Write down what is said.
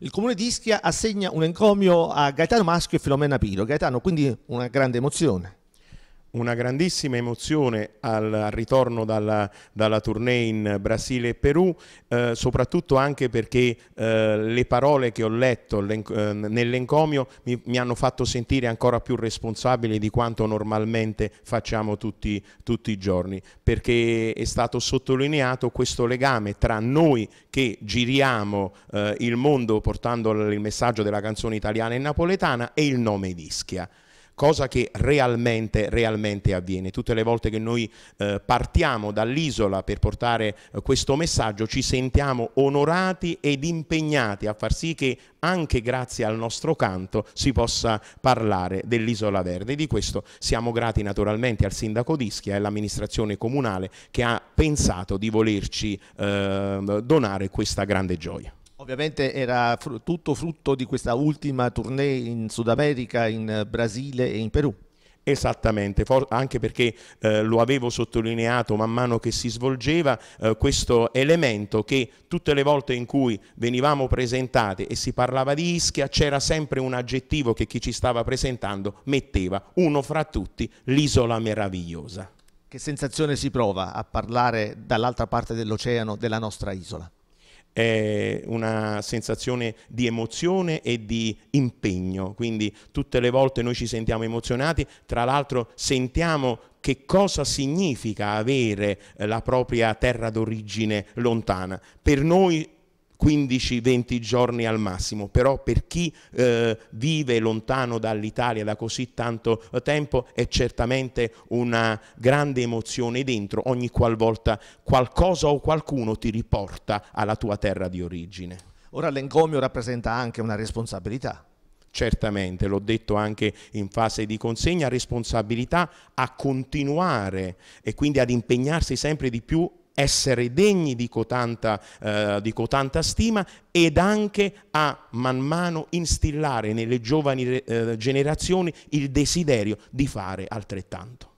Il comune di Ischia assegna un encomio a Gaetano Maschio e Filomena Piro. Gaetano, quindi una grande emozione una grandissima emozione al, ritorno dalla, dalla tournée in Brasile e Perù, eh, soprattutto anche perché eh, le parole che ho letto eh, nell'encomio mi, mi, hanno fatto sentire ancora più responsabile di quanto normalmente facciamo tutti, tutti i giorni, perché è stato sottolineato questo legame tra noi che giriamo eh, il mondo portando il messaggio della canzone italiana e napoletana e il nome di Ischia cosa che realmente, realmente avviene. Tutte le volte che noi eh, partiamo dall'isola per portare eh, questo messaggio ci sentiamo onorati ed impegnati a far sì che anche grazie al nostro canto si possa parlare dell'isola verde. Di questo siamo grati naturalmente al sindaco Dischia e all'amministrazione comunale che ha pensato di volerci eh, donare questa grande gioia. Ovviamente era fr tutto frutto di questa ultima tournée in Sud America, in eh, Brasile e in Perù. Esattamente, anche perché eh, lo avevo sottolineato man mano che si svolgeva eh, questo elemento che tutte le volte in cui venivamo presentati e si parlava di Ischia c'era sempre un aggettivo che chi ci stava presentando metteva, uno fra tutti, l'isola meravigliosa. Che sensazione si prova a parlare dall'altra parte dell'oceano della nostra isola? è una sensazione di emozione e di impegno, quindi tutte le volte noi ci sentiamo emozionati, tra l'altro sentiamo che cosa significa avere eh, la propria terra d'origine lontana. Per noi 15-20 giorni al massimo, però per chi eh, vive lontano dall'Italia da così tanto eh, tempo è certamente una grande emozione dentro ogni qualvolta qualcosa o qualcuno ti riporta alla tua terra di origine. Ora l'encomio rappresenta anche una responsabilità. Certamente, l'ho detto anche in fase di consegna, responsabilità a continuare e quindi ad impegnarsi sempre di più essere degni di cotanta, eh, di cotanta, stima ed anche a man mano instillare nelle giovani eh, generazioni il desiderio di fare altrettanto.